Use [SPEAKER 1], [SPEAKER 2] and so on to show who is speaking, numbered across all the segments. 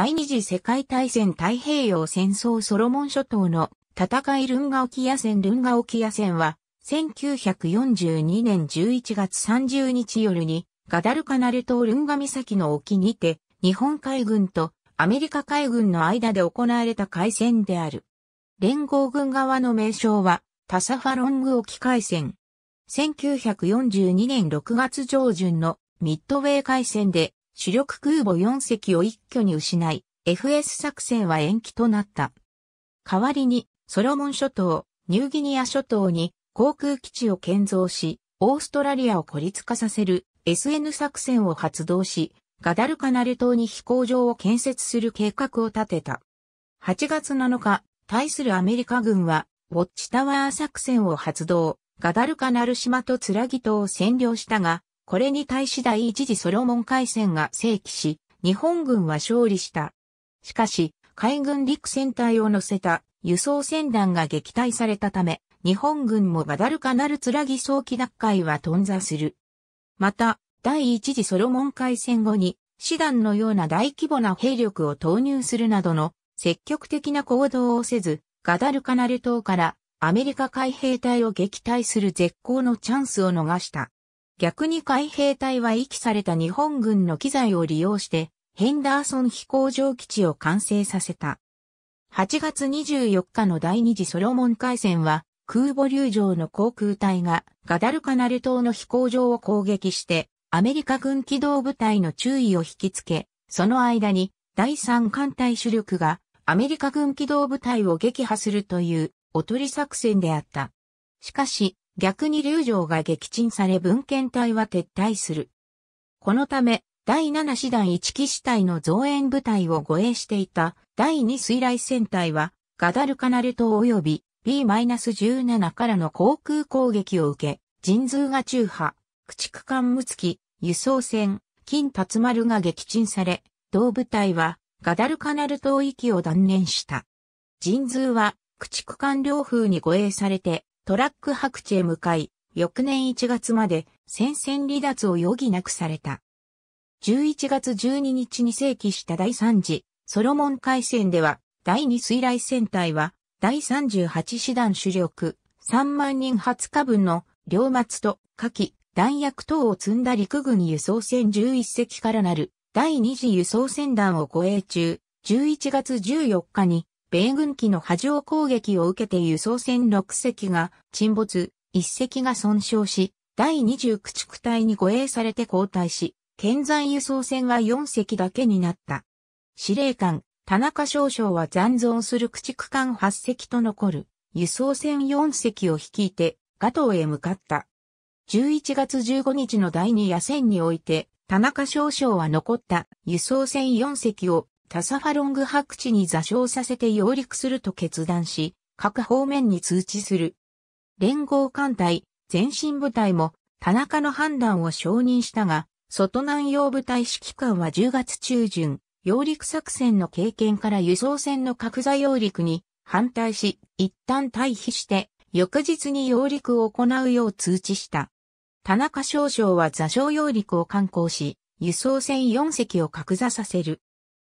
[SPEAKER 1] 第二次世界大戦太平洋戦争ソロモン諸島の戦いルンガ沖野戦ルンガ沖野戦は、1942年11月30日夜に、ガダルカナル島ルンガ岬の沖にて、日本海軍とアメリカ海軍の間で行われた海戦である。連合軍側の名称は、タサファロング沖海戦。1942年6月上旬のミッドウェー海戦で主力空母4隻を一挙に失い、FS 作戦は延期となった。代わりに、ソロモン諸島、ニューギニア諸島に航空基地を建造し、オーストラリアを孤立化させる SN 作戦を発動し、ガダルカナル島に飛行場を建設する計画を立てた。8月7日、対するアメリカ軍は、ウォッチタワー作戦を発動、ガダルカナル島とツラギ島を占領したが、これに対し第一次ソロモン海戦が正規し、日本軍は勝利した。しかし、海軍陸戦隊を乗せた輸送船団が撃退されたため、日本軍もガダルカナルツラギ早期奪回は頓挫する。また、第一次ソロモン海戦後に、師団のような大規模な兵力を投入するなどの積極的な行動をせず、ガダルカナル島からアメリカ海兵隊を撃退する絶好のチャンスを逃した。逆に海兵隊は遺棄された日本軍の機材を利用して、ヘンダーソン飛行場基地を完成させた。8月24日の第二次ソロモン海戦は、空母流上の航空隊がガダルカナル島の飛行場を攻撃して、アメリカ軍機動部隊の注意を引きつけ、その間に第三艦隊主力がアメリカ軍機動部隊を撃破するというおとり作戦であった。しかし、逆に流城が撃沈され文献隊は撤退する。このため、第7師団一騎士隊の増援部隊を護衛していた第2水雷戦隊は、ガダルカナル島及び B-17 からの航空攻撃を受け、人数が中波、駆逐艦無月、輸送船、金達丸が撃沈され、同部隊はガダルカナル島域を断念した。人数は駆逐艦両風に護衛されて、トラック白地へ向かい、翌年1月まで戦線離脱を余儀なくされた。11月12日に正規した第3次ソロモン海戦では、第2水雷戦隊は、第38師団主力、3万人20日分の、両末と、火器、弾薬等を積んだ陸軍輸送船11隻からなる、第2次輸送船団を護衛中、11月14日に、米軍機の波状攻撃を受けて輸送船6隻が沈没、1隻が損傷し、第2 0駆隊に護衛されて交代し、現在輸送船は4隻だけになった。司令官、田中少将は残存する駆逐艦8隻と残る輸送船4隻を率いて、ガトーへ向かった。11月15日の第2夜戦において、田中少将は残った輸送船4隻をタサファロング白地に座礁させて揚陸すると決断し、各方面に通知する。連合艦隊、前進部隊も田中の判断を承認したが、外南洋部隊指揮官は10月中旬、揚陸作戦の経験から輸送船の角座揚陸に反対し、一旦退避して、翌日に揚陸を行うよう通知した。田中少将は座礁揚陸を観光し、輸送船4隻を格座させる。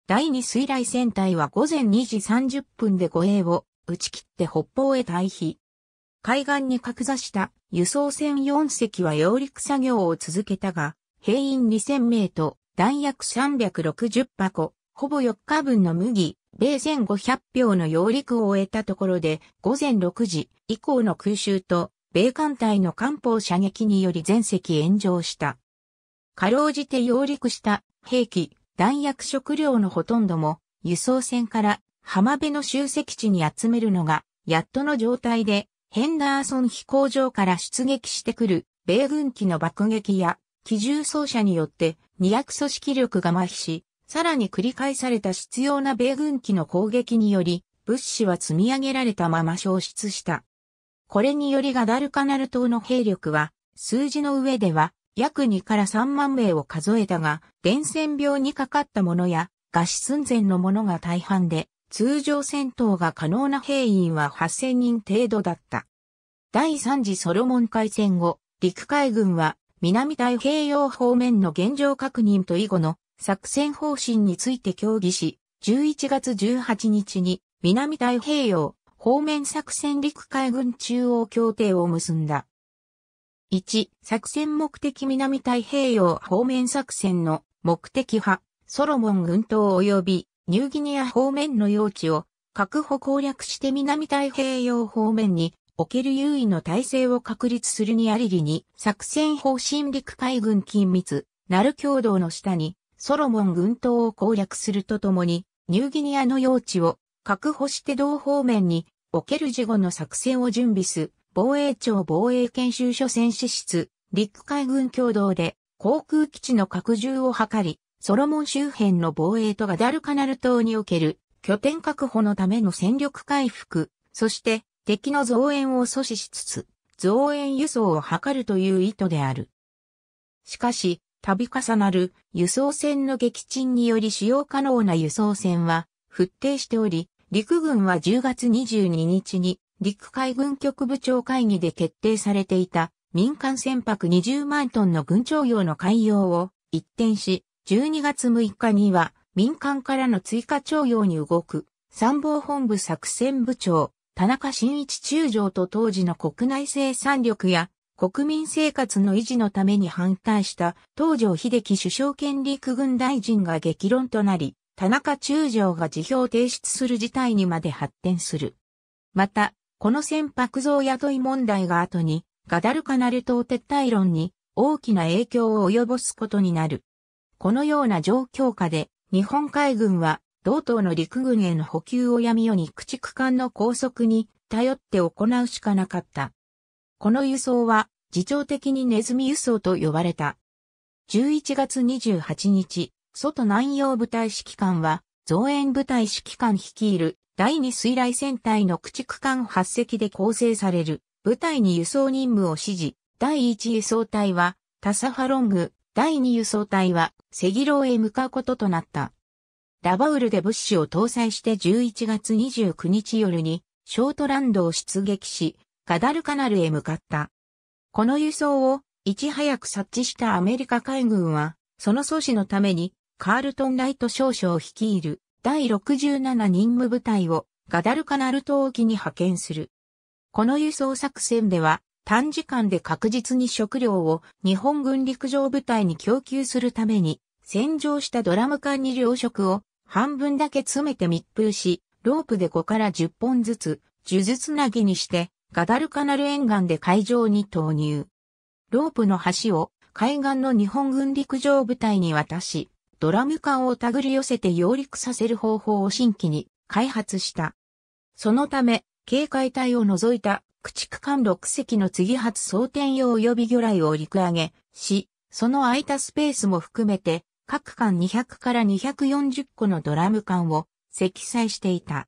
[SPEAKER 1] 第二水雷戦隊は午前2時30分で護衛を打ち切って北方へ退避。海岸に格座した輸送船4隻は揚陸作業を続けたが、兵員2000名と弾薬360箱、ほぼ4日分の麦、米1500票の揚陸を終えたところで、午前6時以降の空襲と、米艦隊の艦砲射撃により全隻炎上した。かろうじて揚陸した兵器弾薬食料のほとんども輸送船から浜辺の集積地に集めるのが、やっとの状態で、ヘンダーソン飛行場から出撃してくる米軍機の爆撃や機銃装車によって二役組織力が麻痺し、さらに繰り返された必要な米軍機の攻撃により、物資は積み上げられたまま消失した。これによりガダルカナル島の兵力は、数字の上では約2から3万名を数えたが、伝染病にかかった者や、餓死寸前の者が大半で、通常戦闘が可能な兵員は8000人程度だった。第3次ソロモン海戦後、陸海軍は南太平洋方面の現状確認と以後の作戦方針について協議し、11月18日に南太平洋方面作戦陸海軍中央協定を結んだ。1、作戦目的南太平洋方面作戦の目的派、ソロモン群島及びニューギニア方面の用地を確保攻略して南太平洋方面における優位の体制を確立するにありりに作戦方針陸海軍緊密、なる共同の下にソロモン群島を攻略するとともにニューギニアの用地を確保して同方面における事後の作戦を準備す防衛庁防衛研修所戦士室、陸海軍共同で航空基地の拡充を図り、ソロモン周辺の防衛とガダルカナル島における拠点確保のための戦力回復、そして敵の増援を阻止しつつ、増援輸送を図るという意図である。しかし、度重なる輸送船の撃沈により使用可能な輸送船は、沸定しており、陸軍は10月22日に陸海軍局部長会議で決定されていた民間船舶20万トンの軍徴用の海洋を一転し、12月6日には民間からの追加徴用に動く参謀本部作戦部長、田中新一中将と当時の国内生産力や国民生活の維持のために反対した東条秀樹首相兼陸軍大臣が激論となり、田中中将が辞表を提出する事態にまで発展する。また、この船舶像雇い問題が後に、ガダルカナル島撤退論に大きな影響を及ぼすことになる。このような状況下で、日本海軍は、同島の陸軍への補給を闇夜に駆逐艦の拘束に頼って行うしかなかった。この輸送は、自長的にネズミ輸送と呼ばれた。11月28日、外南洋部隊指揮官は、増援部隊指揮官率いる第二水雷戦隊の駆逐艦8隻で構成される部隊に輸送任務を指示。第一輸送隊はタサファロング、第二輸送隊はセギローへ向かうこととなった。ラバウルで物資を搭載して11月29日夜にショートランドを出撃し、ガダルカナルへ向かった。この輸送をいち早く察知したアメリカ海軍は、その阻止のためにカールトン・ライト少将を率いる第67任務部隊をガダルカナル島沖に派遣する。この輸送作戦では短時間で確実に食料を日本軍陸上部隊に供給するために洗浄したドラム缶に糧食を半分だけ詰めて密封し、ロープで5から10本ずつ、呪術つぎにして、ガダルカナル沿岸で海上に投入。ロープの橋を海岸の日本軍陸上部隊に渡し、ドラム缶を手繰り寄せて揚陸させる方法を新規に開発した。そのため、警戒隊を除いた駆逐艦6隻の次発装填用及び魚雷を陸揚げし、その空いたスペースも含めて、各艦200から240個のドラム缶を積載していた。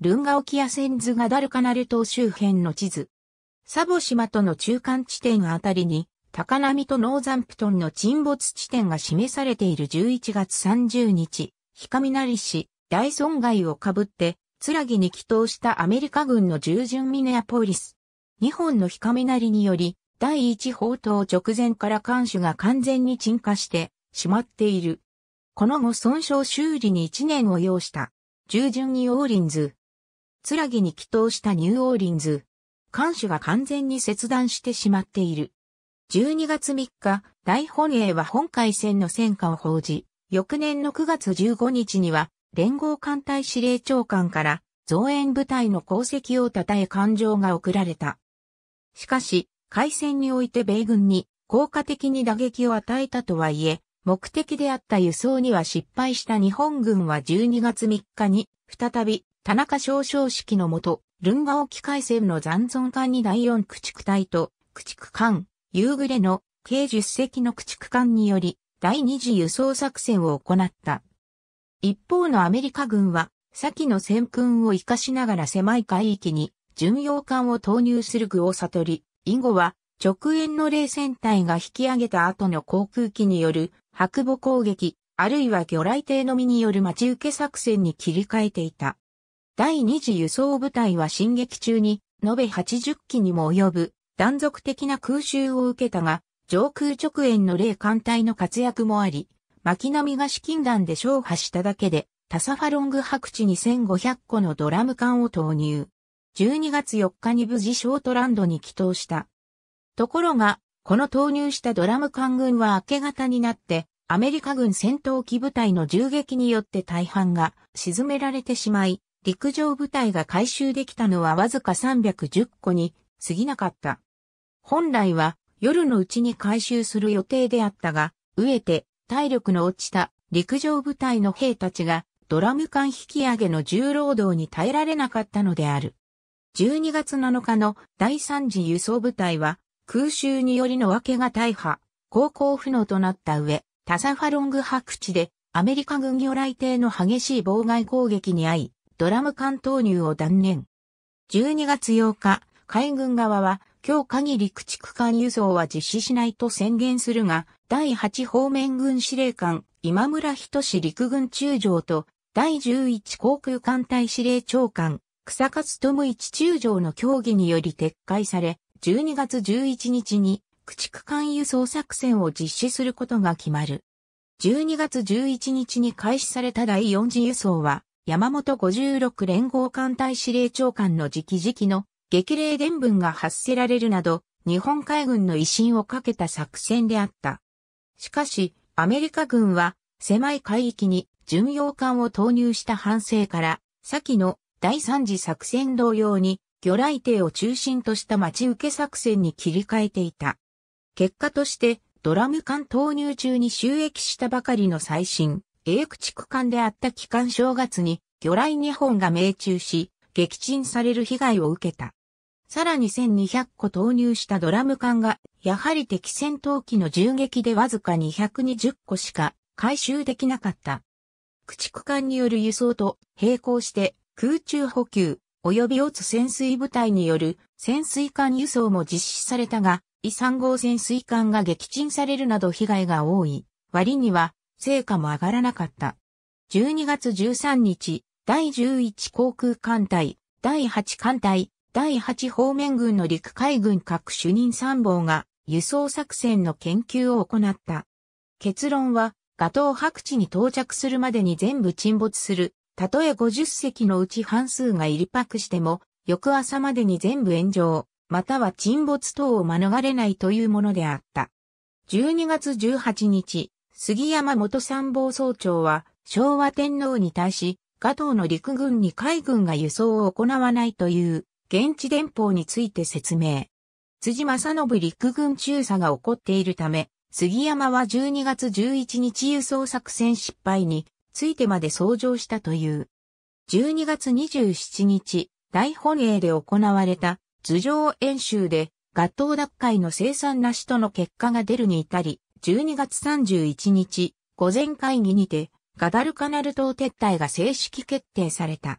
[SPEAKER 1] ルンガ沖やセンズガダルカナル島周辺の地図。サボ島との中間地点あたりに高波とノーザンプトンの沈没地点が示されている11月30日、ひかみなり市、大損害をかぶって、つらぎに祈祷したアメリカ軍の従順ミネアポリス。日本のひかみなりにより、第一砲塔直前から艦首が完全に沈下して、しまっている。この後損傷修理に1年を要した。従順ニューオーリンズ。つらぎに祈祷したニューオーリンズ。艦首が完全に切断してしまっている。12月3日、大本営は本海戦の戦果を報じ、翌年の9月15日には、連合艦隊司令長官から増援部隊の功績を称え感情が送られた。しかし、海戦において米軍に効果的に打撃を与えたとはいえ、目的であった輸送には失敗した日本軍は12月3日に、再び、田中少将式のもと、ルンガ沖海戦の残存艦に第4駆逐隊と、駆逐艦、夕暮れの計10隻の駆逐艦により第二次輸送作戦を行った。一方のアメリカ軍は先の戦訓を活かしながら狭い海域に巡洋艦を投入する具を悟り、以後は直縁の冷戦隊が引き上げた後の航空機による白母攻撃、あるいは魚雷艇のみによる待ち受け作戦に切り替えていた。第二次輸送部隊は進撃中に、延べ80機にも及ぶ断続的な空襲を受けたが、上空直縁の霊艦隊の活躍もあり、巻波が資金弾で勝破しただけで、タサファロング白地に1500個のドラム缶を投入。12月4日に無事ショートランドに帰投した。ところが、この投入したドラム艦軍は明け方になって、アメリカ軍戦闘機部隊の銃撃によって大半が沈められてしまい、陸上部隊が回収できたのはわずか310個に過ぎなかった。本来は夜のうちに回収する予定であったが、飢えて体力の落ちた陸上部隊の兵たちがドラム缶引き上げの重労働に耐えられなかったのである。12月7日の第3次輸送部隊は空襲によりの分けが大破、航行不能となった上、タサファロング白地でアメリカ軍魚雷艇の激しい妨害攻撃に遭い、ドラム缶投入を断念。12月8日、海軍側は今日限り駆逐艦輸送は実施しないと宣言するが、第8方面軍司令官、今村人志陸軍中将と、第11航空艦隊司令長官、草勝智一中将の協議により撤回され、12月11日に、駆逐艦輸送作戦を実施することが決まる。12月11日に開始された第4次輸送は、山本56連合艦隊司令長官の直々の激励伝文が発せられるなど、日本海軍の威信をかけた作戦であった。しかし、アメリカ軍は狭い海域に巡洋艦を投入した反省から、先の第三次作戦同様に、魚雷艇を中心とした待ち受け作戦に切り替えていた。結果として、ドラム艦投入中に収益したばかりの最新、英駆逐艦であった機関正月に、魚雷2本が命中し、撃沈される被害を受けた。さらに1200個投入したドラム缶が、やはり敵戦闘機の銃撃でわずか220個しか回収できなかった。駆逐艦による輸送と並行して空中補給及び落潜水部隊による潜水艦輸送も実施されたが、イ産号潜水艦が撃沈されるなど被害が多い割には成果も上がらなかった。12月13日、第11航空艦隊、第8艦隊、第8方面軍の陸海軍各主任参謀が輸送作戦の研究を行った。結論は、ガトー白地に到着するまでに全部沈没する。たとえ50隻のうち半数が入りパクしても、翌朝までに全部炎上、または沈没等を免れないというものであった。12月18日、杉山元参謀総長は、昭和天皇に対し、ガトーの陸軍に海軍が輸送を行わないという現地電報について説明。辻正信陸軍中佐が起こっているため、杉山は12月11日輸送作戦失敗についてまで相乗したという。12月27日、大本営で行われた頭上演習で、合党奪回の生産なしとの結果が出るに至り、12月31日、午前会議にて、ガダルカナル島撤退が正式決定された。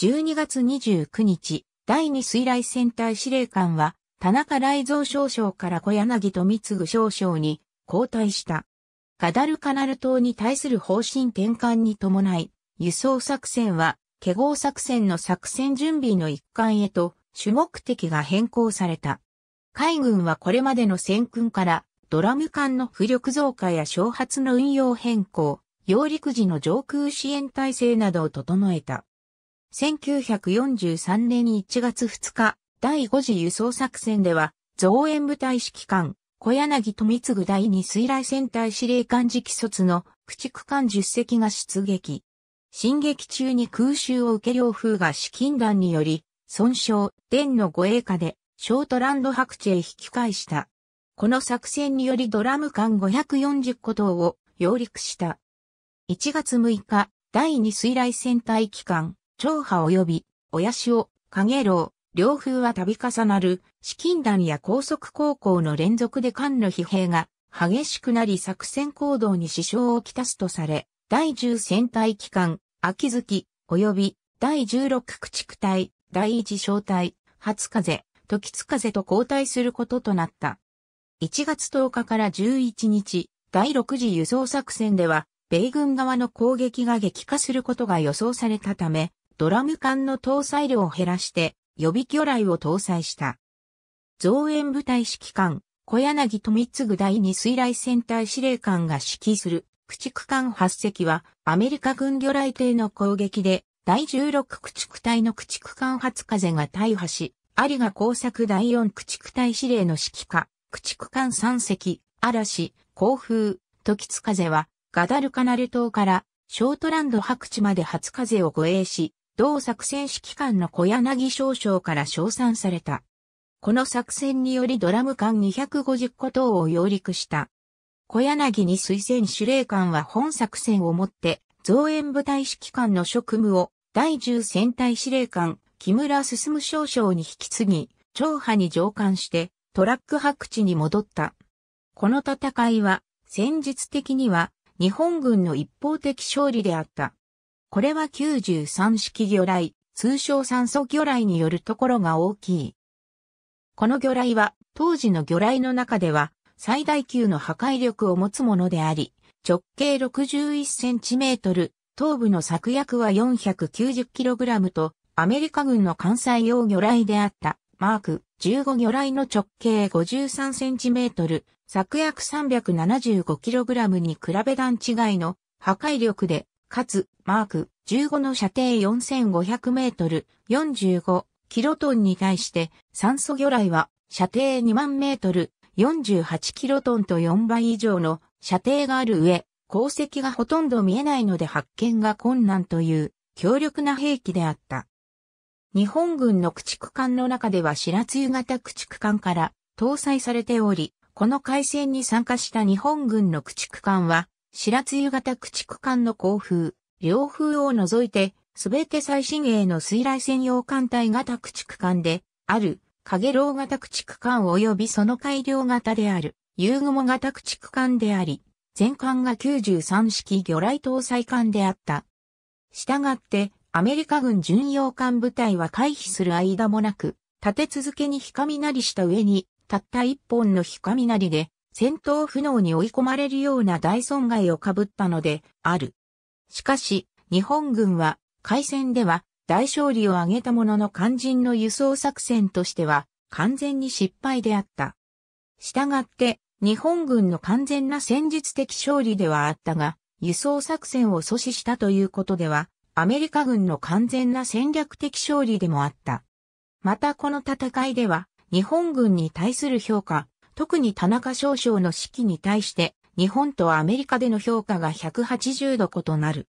[SPEAKER 1] 12月29日、第二水雷戦隊司令官は、田中雷蔵少将から小柳と三次少将に交代した。ガダルカナル島に対する方針転換に伴い、輸送作戦は、華合作戦の作戦準備の一環へと、主目的が変更された。海軍はこれまでの戦訓から、ドラム艦の浮力増加や小発の運用変更、揚陸時の上空支援体制などを整えた。1943年1月2日、第5次輸送作戦では、増援部隊指揮官、小柳富次第2水雷戦隊司令官直卒の駆逐艦10隻が出撃。進撃中に空襲を受け両風が資金弾により、損傷、電の護衛下で、ショートランド白地へ引き返した。この作戦によりドラム艦540個等を揚陸した。1月6日、第2水雷戦隊機関、長波及び、親潮、影楼、両風は度重なる、資金弾や高速航行の連続で艦の疲弊が激しくなり作戦行動に支障をきたすとされ、第10戦隊機関、秋月、及び第16駆逐隊、第1小隊、初風、時津風と交代することとなった。1月10日から11日、第6次輸送作戦では、米軍側の攻撃が激化することが予想されたため、ドラム缶の搭載量を減らして予備魚雷を搭載した。増援部隊指揮官、小柳富次第二水雷戦隊司令官が指揮する駆逐艦8隻はアメリカ軍魚雷艇の攻撃で第16駆逐隊の駆逐艦初風が大破し、有賀工作第4駆逐隊司令の指揮下、駆逐艦3隻、嵐、甲風、時津風はガダルカナル島からショートランド白地まで初風を護衛し、同作戦指揮官の小柳少将から称賛された。この作戦によりドラム艦250個等を揚陸した。小柳に推薦司令官は本作戦をもって増援部隊指揮官の職務を第10戦隊司令官木村進少将に引き継ぎ、長波に上官してトラック白地に戻った。この戦いは戦術的には日本軍の一方的勝利であった。これは93式魚雷、通称酸素魚雷によるところが大きい。この魚雷は、当時の魚雷の中では、最大級の破壊力を持つものであり、直径 61cm、頭部の作薬は 490kg と、アメリカ軍の関西用魚雷であった、マーク15魚雷の直径 53cm、作薬 375kg に比べ段違いの破壊力でかつ、マーク15の射程4500メートル45キロトンに対して酸素魚雷は射程2万メートル48キロトンと4倍以上の射程がある上、鉱石がほとんど見えないので発見が困難という強力な兵器であった。日本軍の駆逐艦の中では白露型駆逐艦から搭載されており、この海戦に参加した日本軍の駆逐艦は白露型駆逐艦の航風、両風を除いて、すべて最新鋭の水雷専用艦隊型駆逐艦で、ある、影楼型駆逐艦及びその改良型である、遊雲型駆逐艦であり、全艦が93式魚雷搭載艦であった。したがって、アメリカ軍巡洋艦部隊は回避する間もなく、立て続けに火雷した上に、たった一本の火雷で、戦闘不能に追い込まれるような大損害をかぶったのである。しかし、日本軍は、海戦では大勝利を挙げたものの肝心の輸送作戦としては、完全に失敗であった。したがって、日本軍の完全な戦術的勝利ではあったが、輸送作戦を阻止したということでは、アメリカ軍の完全な戦略的勝利でもあった。またこの戦いでは、日本軍に対する評価、特に田中少将の指揮に対して日本とアメリカでの評価が180度異なる。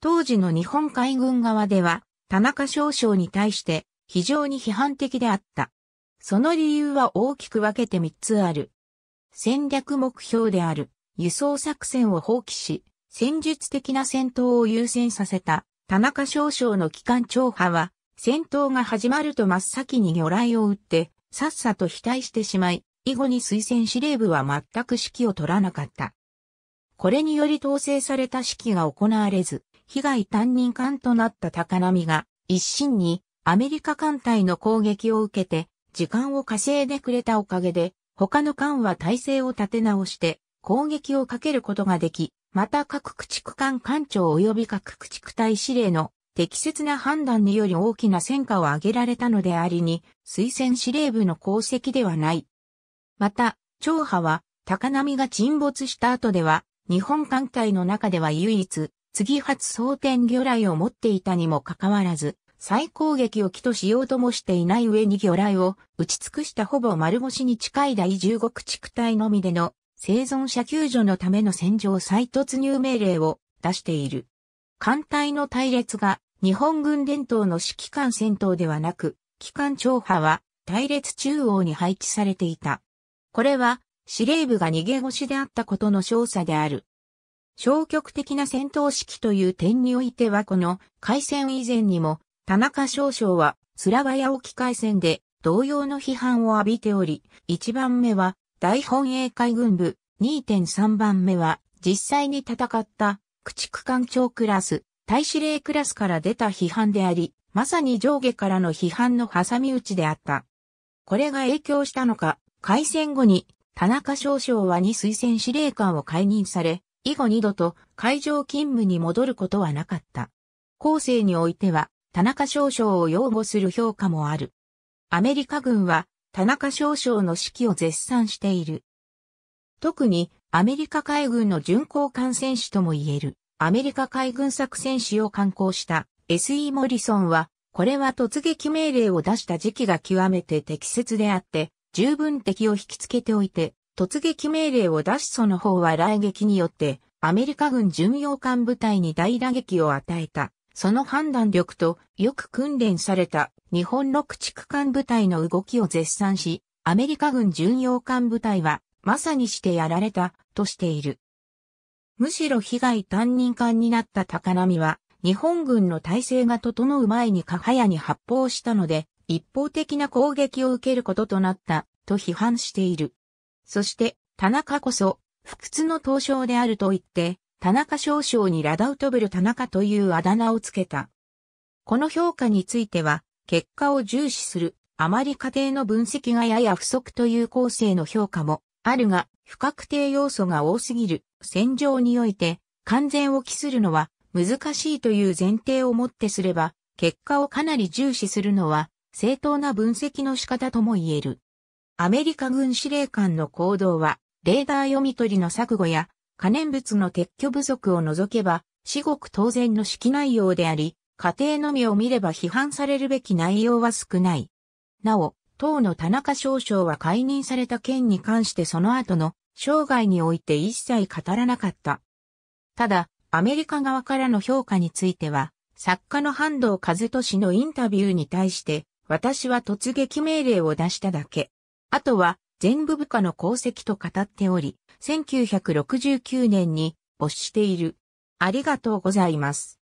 [SPEAKER 1] 当時の日本海軍側では田中少将に対して非常に批判的であった。その理由は大きく分けて3つある。戦略目標である輸送作戦を放棄し、戦術的な戦闘を優先させた田中少将の機関長派は、戦闘が始まると真っ先に魚雷を撃って、さっさと非対してしまい、以後に推薦司令部は全く指揮を取らなかった。これにより統制された指揮が行われず、被害担任艦となった高波が、一心にアメリカ艦隊の攻撃を受けて、時間を稼いでくれたおかげで、他の艦は体制を立て直して、攻撃をかけることができ、また各駆逐艦艦長及び各駆逐隊司令の適切な判断により大きな戦果を上げられたのでありに、推薦司令部の功績ではない。また、長波は高波が沈没した後では、日本艦隊の中では唯一、次発装填魚雷を持っていたにもかかわらず、再攻撃を起としようともしていない上に魚雷を打ち尽くしたほぼ丸腰に近い第1五駆逐隊のみでの生存者救助のための戦場再突入命令を出している。艦隊の隊列が日本軍伝統の指揮官戦闘ではなく、機関長波は隊列中央に配置されていた。これは司令部が逃げ腰であったことの証左である。消極的な戦闘式という点においてはこの海戦以前にも田中少将はスラバヤ沖海戦で同様の批判を浴びており、1番目は大本営海軍部、2.3番目は実際に戦った駆逐艦長クラス、大司令クラスから出た批判であり、まさに上下からの批判の挟み撃ちであった。これが影響したのか、開戦後に田中少将は2推薦司令官を解任され、以後二度と海上勤務に戻ることはなかった。後世においては田中少将を擁護する評価もある。アメリカ軍は田中少将の指揮を絶賛している。特にアメリカ海軍の巡航艦戦士とも言えるアメリカ海軍作戦士を刊行した S.E. モリソンはこれは突撃命令を出した時期が極めて適切であって十分敵を引きつけておいて、突撃命令を出しその方は来撃によって、アメリカ軍巡洋艦部隊に大打撃を与えた。その判断力と、よく訓練された、日本六逐艦部隊の動きを絶賛し、アメリカ軍巡洋艦部隊は、まさにしてやられた、としている。むしろ被害担任艦になった高波は、日本軍の体制が整う前にかはやに発砲したので、一方的な攻撃を受けることとなったと批判している。そして、田中こそ、不屈の闘将であると言って、田中少将にラダウトブル田中というあだ名をつけた。この評価については、結果を重視する、あまり過程の分析がやや不足という構成の評価もあるが、不確定要素が多すぎる戦場において、完全を期するのは難しいという前提をもってすれば、結果をかなり重視するのは正当な分析の仕方とも言える。アメリカ軍司令官の行動は、レーダー読み取りの錯誤や、可燃物の撤去不足を除けば、至極当然の指揮内容であり、家庭のみを見れば批判されるべき内容は少ない。なお、党の田中少将は解任された件に関してその後の生涯において一切語らなかった。ただ、アメリカ側からの評価については、作家の半藤和俊のインタビューに対して、私は突撃命令を出しただけ。あとは、全部部下の功績と語っており、1969年に没している。ありがとうございます。